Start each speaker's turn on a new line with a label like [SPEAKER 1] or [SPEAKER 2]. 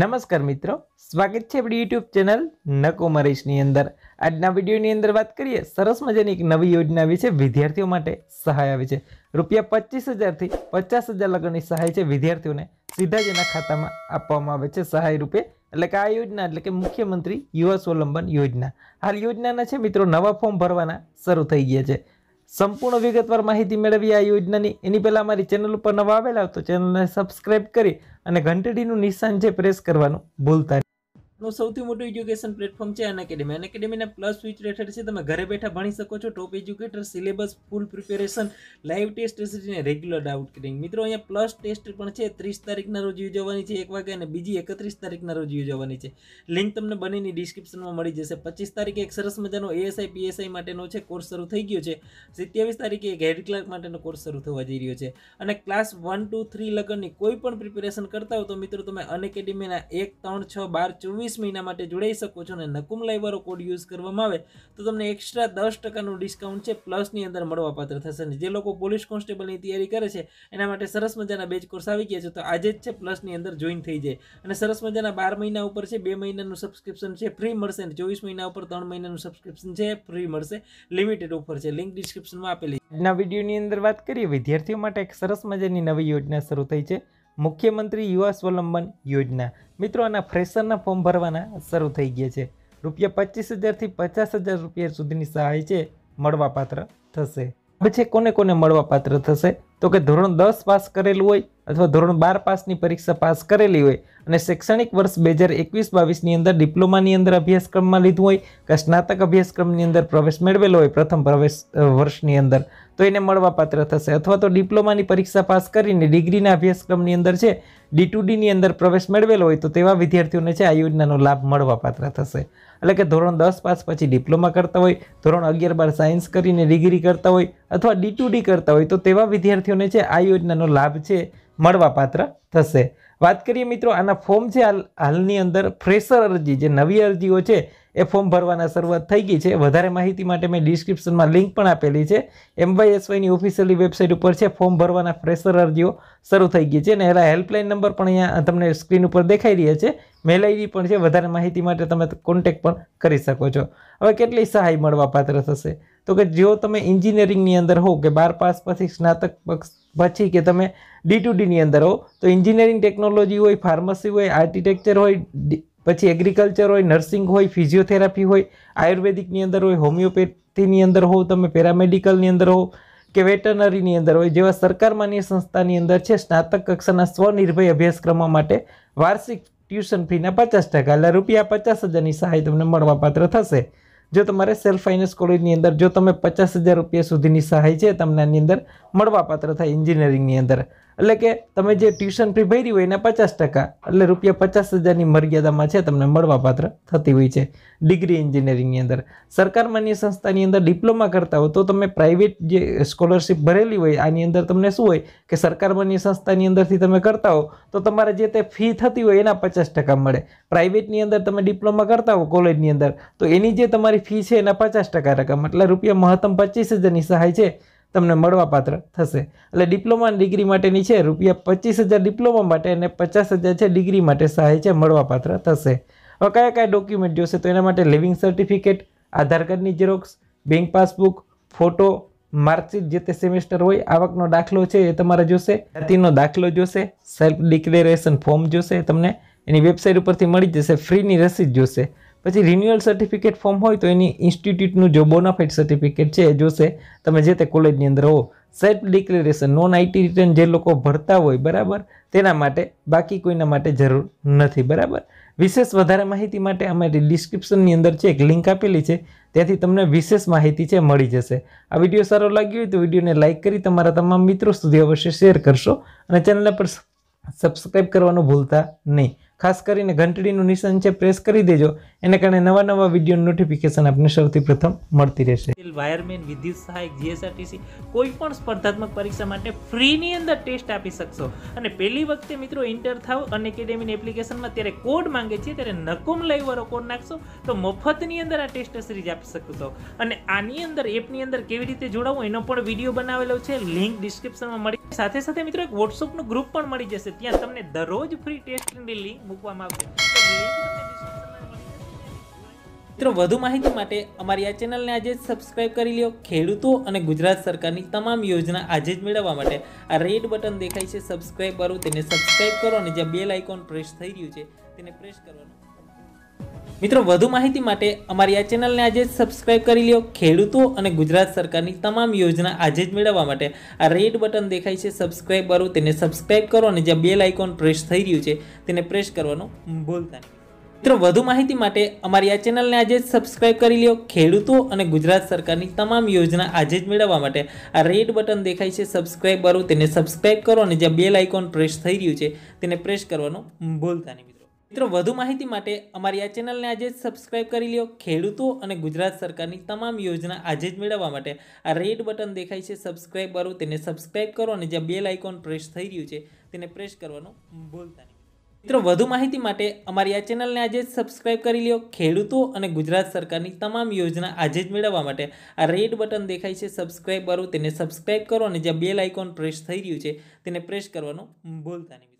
[SPEAKER 1] નમસ્કાર મિત્રો સ્વાગત છે આપણી યુટ્યુબ ચેનલ નકો મરીશની અંદર આજના વિડીયોની અંદર વાત કરીએ સરસ મજાની એક નવી યોજના આવી છે વિદ્યાર્થીઓ માટે સહાય આવી છે રૂપિયા પચીસ હજારથી પચાસ હજાર લગ્નની સહાય છે વિદ્યાર્થીઓને સીધા જ એના ખાતામાં આપવામાં આવે છે સહાય રૂપે એટલે કે આ યોજના એટલે કે મુખ્યમંત્રી યુવા સ્વલંબન યોજના હાલ યોજનાના છે મિત્રો નવા ફોર્મ ભરવાના શરૂ થઈ ગયા છે સંપૂર્ણ વિગતવાર માહિતી મેળવી આ યોજનાની એની પહેલાં અમારી ચેનલ ઉપર નવા આવેલા તો ચેનલને સબસ્ક્રાઈબ કરી અને ઘંટડીનું નિશાન જે પ્રેસ કરવાનું ભૂલતા નું સૌથી મોટું એજ્યુકેશન પ્લેટફોર્મ છે અન એકેડેમી પ્લસ સ્વિચ રેટેડ છે તમે ઘરે બેઠા ભણી શકો છો top educator syllabus full preparation live test અને રેગ્યુલર ડાઉટ ક્લિયરિંગ મિત્રો અહીંયા પ્લસ ટેસ્ટ પણ છે ત્રીસ તારીખના રોજ યોજવાની છે એક વાગે અને બીજી એકત્રીસ તારીખના રોજ યોજવાની છે લિંક તમને બંનેની ડિસ્ક્રિપ્શનમાં મળી જશે પચીસ તારીખે એક સરસ મજાનો એએસઆઈ પીએસઆઈ માટેનો છે કોર્સ શરૂ થઈ ગયો છે સત્યાવીસ તારીખે એક હેડ ક્લાર્ક માટેનો કોર્સ શરૂ થવા જઈ રહ્યો છે અને ક્લાસ વન ટુ થ્રી લગનની કોઈ પણ પ્રિપેરેશન કરતા હો તો મિત્રો તમે અન એક ત્રણ છ બાર ચોવીસ ત્રીસ મહિના માટે જોડાઈ શકો છો અને નકુમ લાઇબરો કોડ યુઝ કરવામાં આવે તો તમને એક્સ્ટ્રા દસ ટકાનું ડિસ્કાઉન્ટ છે પ્લસની અંદર મળવાપાત્ર થશે અને જે લોકો પોલીસ કોન્સ્ટેબલની તૈયારી કરે છે એના માટે સરસ મજાના બેચ કોર્સ આવી ગયા છે તો આજે જ છે પ્લસની અંદર જોઈન થઈ જાય અને સરસ મજાના બાર મહિના ઉપર છે બે મહિનાનું સબસ્ક્રિપ્શન છે ફ્રી મળશે અને ચોવીસ મહિના ઉપર ત્રણ મહિનાનું સબસ્ક્રિપ્શન છે ફ્રી મળશે લિમિટેડ ઓફર છે લિંક ડિસ્ક્રિપ્શનમાં આપેલી આજના વિડીયોની અંદર વાત કરીએ વિદ્યાર્થીઓ માટે એક સરસ મજાની નવી યોજના શરૂ થઈ છે મુખ્યમંત્રી યુવા સ્વલંબન યોજના મિત્રો આના ફ્રેશરના ફોર્મ ભરવાના શરૂ થઈ ગયા છે રૂપિયા પચીસ હજારથી પચાસ હજાર રૂપિયા સુધીની સહાય છે મળવાપાત્ર થશે પછી કોને કોને મળવાપાત્ર થશે તો કે ધોરણ દસ પાસ કરેલું હોય અથવા ધોરણ બાર પાસની પરીક્ષા પાસ કરેલી હોય અને શૈક્ષણિક વર્ષ બે હજાર એકવીસ બાવીસની અંદર ડિપ્લોમાની અંદર અભ્યાસક્રમમાં લીધું હોય કે સ્નાતક અભ્યાસક્રમની અંદર પ્રવેશ મેળવેલો હોય પ્રથમ પ્રવેશ વર્ષની અંદર તો એને મળવાપાત્ર થશે અથવા તો ડિપ્લોમાની પરીક્ષા પાસ કરીને ડિગ્રીના અભ્યાસક્રમની અંદર છે ડી ટુ ડીની અંદર પ્રવેશ મેળવેલો હોય તો તેવા વિદ્યાર્થીઓને છે આ યોજનાનો લાભ મળવાપાત્ર થશે એટલે કે ધોરણ દસ પાસ પછી ડિપ્લોમા કરતા હોય ધોરણ અગિયાર બાર સાયન્સ કરીને ડિગ્રી કરતા હોય અથવા ડી ટુ ડી કરતા હોય તો તેવા વિદ્યાર્થીઓને છે આ યોજનાનો લાભ છે મળવાપાત્ર થશે વાત કરીએ મિત્રો આના ફોર્મ છે હાલની અંદર ફ્રેશર અરજી જે નવી અરજીઓ છે એ ફોર્મ ભરવાના શરૂઆત થઈ ગઈ છે વધારે માહિતી માટે મેં ડિસ્ક્રિપ્શનમાં લિંક પણ આપેલી છે એમવાયએસવાયની ઓફિશિયલી વેબસાઇટ ઉપર છે ફોર્મ ભરવાના ફ્રેશર અરજીઓ શરૂ થઈ ગઈ છે અને એના હેલ્પલાઇન નંબર પણ અહીંયા તમને સ્ક્રીન ઉપર દેખાઈ રહ્યા છે મેલ આઈડી પણ છે વધારે માહિતી માટે તમે કોન્ટેક પણ કરી શકો છો હવે કેટલી સહાય મળવાપાત્ર થશે તો કે જો તમે એન્જિનિયરિંગની અંદર હો કે બાર પાસ પછી સ્નાતક પછી કે તમે ડી ટુ ડીની અંદર હો તો એન્જિનિયરિંગ ટેકનોલોજી હોય ફાર્મસી હોય આર્કિટેક્ચર હોય પછી એગ્રીકલ્ચર હોય નર્સિંગ હોય ફિઝિયોથેરાપી હોય આયુર્વેદિકની અંદર હોય હોમિયોપેથીની અંદર હોવ તમે પેરામેડિકલની અંદર હો કે વેટરનરીની અંદર હોય જેવા સરકાર માન્ય સંસ્થાની અંદર છે સ્નાતક કક્ષાના સ્વનિર્ભય અભ્યાસક્રમો માટે વાર્ષિક ટ્યુશન ફીના પચાસ ટકા એટલે રૂપિયા પચાસ હજારની સહાય તમને મળવાપાત્ર થશે જો તમારે સેલ્ફ ફાઇનાન્સ કોલેજની અંદર જો તમે પચાસ હજાર રૂપિયા સુધીની સહાય છે તમને આની અંદર મળવાપાત્ર થાય એન્જિનિયરિંગની અંદર એટલે કે તમે જે ટ્યુશન ફી ભરી હોય એના પચાસ ટકા એટલે રૂપિયા પચાસ હજારની મર્યાદામાં છે તમને મળવાપાત્ર થતી હોય છે ડિગ્રી એન્જિનિયરિંગની અંદર સરકાર માન્ય સંસ્થાની અંદર ડિપ્લોમા કરતા હો તો તમે પ્રાઇવેટ જે સ્કોલરશિપ ભરેલી હોય આની અંદર તમને શું હોય કે સરકાર માન્ય સંસ્થાની અંદરથી તમે કરતા હો તો તમારે જે તે ફી થતી હોય એના પચાસ ટકા મળે પ્રાઇવેટની અંદર તમે ડિપ્લોમા કરતા હો કોલેજની અંદર તો એની જે તમારી ફી છે એના પચાસ ટકા રકમ એટલે રૂપિયા મહત્તમ પચીસ હજારની સહાય છે તમને મળવાપાત્ર થશે એટલે ડિપ્લોમા ડિગ્રી માટેની છે રૂપિયા પચીસ હજાર ડિપ્લોમા માટે અને પચાસ હજાર છે ડિગ્રી માટે સહાય છે મળવાપાત્ર થશે હવે કયા કયા ડોક્યુમેન્ટ જોશે તો એના માટે લિવિંગ સર્ટિફિકેટ આધાર કાર્ડની Xerox bank passbook photo marksheet જે તે સેમેસ્ટર હોય આવકનો દાખલો છે એ તમારે જોશે જાતિનો દાખલો જોશે સેલ્ફ ડિક્લેરેશન ફોર્મ જોશે તમને એની વેબસાઇટ ઉપરથી મળી જશે ફ્રીની રસીદ જોશે પછી રિન્યુઅલ સર્ટિફિકેટ ફોર્મ હોય તો એની ઇન્સ્ટિટ્યૂટનું જો બોનાફાઇડ સર્ટિફિકેટ છે એ જોશે તમે જે તે કોલેજની અંદર હો self declaration non IT return જે લોકો ભરતા હોય બરાબર તેના માટે બાકી કોઈના માટે જરૂર નથી બરાબર વિશેષ વધારે માહિતી માટે અમારી ડિસ્ક્રિપ્શનની અંદર છે એક લિંક આપેલી છે ત્યાંથી તમને વિશેષ માહિતી છે મળી જશે આ વિડીયો સારો લાગ્યો હોય તો વિડીયોને લાઇક કરી તમારા તમામ મિત્રો સુધી અવશ્ય શેર કરશો અને ચેનલ પર સબસ્ક્રાઈબ કરવાનું ભૂલતા નહીં ખાસ કરીને ઘંટડીનું નિશાન છે પ્રેસ કરી દેજો એને કારણે નવા નવા વિડીયો નોટિફિકેશન આપને સૌથી પ્રથમ મળતી રહેશે વાયરમેન વિદ્યુત સહાયક જીએસઆરટીસી કોઈ પણ સ્પર્ધાત્મક પરીક્ષા માટે ફ્રીની અંદર ટેસ્ટ આપી શકશો અને પહેલી વખતે મિત્રો ઇન્ટર થાવ અને એકેડેમીની એપ્લિકેશનમાં ત્યારે કોડ માંગે છે ત્યારે નકુમ લાઈવવાળો કોડ નાખશો તો મફતની અંદર આ ટેસ્ટ સિરીઝ આપી શકશો અને આની અંદર એપની અંદર કેવી રીતે જોડાવું એનો પણ વિડીયો બનાવેલો છે લિંક ડિસ્ક્રિપ્શનમાં મળી સાથે સાથે મિત્રો એક વોટ્સઅપનું ગ્રુપ પણ મળી જશે ત્યાં તમને દરરોજ ફ્રી ટેસ્ટની લિંક મૂકવામાં આવશે મિત્રો વધુ માહિતી માટે અમારી આ ચેનલને આજે જ સબસ્ક્રાઇબ કરી લ્યો ખેડૂતો અને ગુજરાત સરકારની તમામ યોજના આજે જ મેળવવા માટે આ રેડ બટન દેખાય છે સબસ્ક્રાઇબ કરો તેને સબસ્ક્રાઈબ કરો અને જ્યાં બેલ આઇકોન પ્રેસ થઈ રહ્યું છે તેને પ્રેસ કરવાનું મિત્રો વધુ માહિતી માટે અમારી આ ચેનલને આજે સબસ્ક્રાઇબ કરી લ્યો ખેડૂતો અને ગુજરાત સરકારની તમામ યોજના આજે જ મેળવવા માટે આ રેડ બટન દેખાય છે સબસ્ક્રાઇબ કરો તેને સબસ્ક્રાઈબ કરો અને જ્યાં બેલ આઇકોન પ્રેસ થઈ રહ્યું છે તેને પ્રેસ કરવાનું ભૂલતા નહીં મિત્રો વધુ માહિતી માટે અમારી આ ચેનલને આજે સબસ્ક્રાઇબ કરી લ્યો ખેડૂતો અને ગુજરાત સરકારની તમામ યોજના આજે જ મેળવવા માટે આ રેડ બટન દેખાય છે સબસ્ક્રાઇબ કરો તેને સબસ્ક્રાઇબ કરો અને જ્યાં બેલ આઇકોન પ્રેસ થઈ રહ્યું છે તેને પ્રેસ કરવાનું ભૂલતા નહીં મિત્રો વધુ માહિતી માટે અમારી આ ચેનલને આજે જ સબસ્ક્રાઇબ કરી લ્યો ખેડૂતો અને ગુજરાત સરકારની તમામ યોજના આજે જ મેળવવા માટે આ રેડ બટન દેખાય છે સબસ્ક્રાઇબ વાળું તેને સબસ્ક્રાઇબ કરો અને જ્યાં બેલ આઇકોન પ્રેસ થઈ રહ્યું છે તેને પ્રેસ કરવાનું ભૂલતા નહીં મિત્રો વધુ માહિતી માટે અમારી આ ચેનલને આજે જ સબસ્ક્રાઇબ કરી લ્યો ખેડૂતો અને ગુજરાત સરકારની તમામ યોજના આજે જ મેળવવા માટે આ રેડ બટન દેખાય છે સબસ્ક્રાઇબ વાળું તેને સબસ્ક્રાઇબ કરો અને જ્યાં બેલ આઇકોન પ્રેસ થઈ રહ્યું છે તેને પ્રેસ કરવાનું ભૂલતા નહીં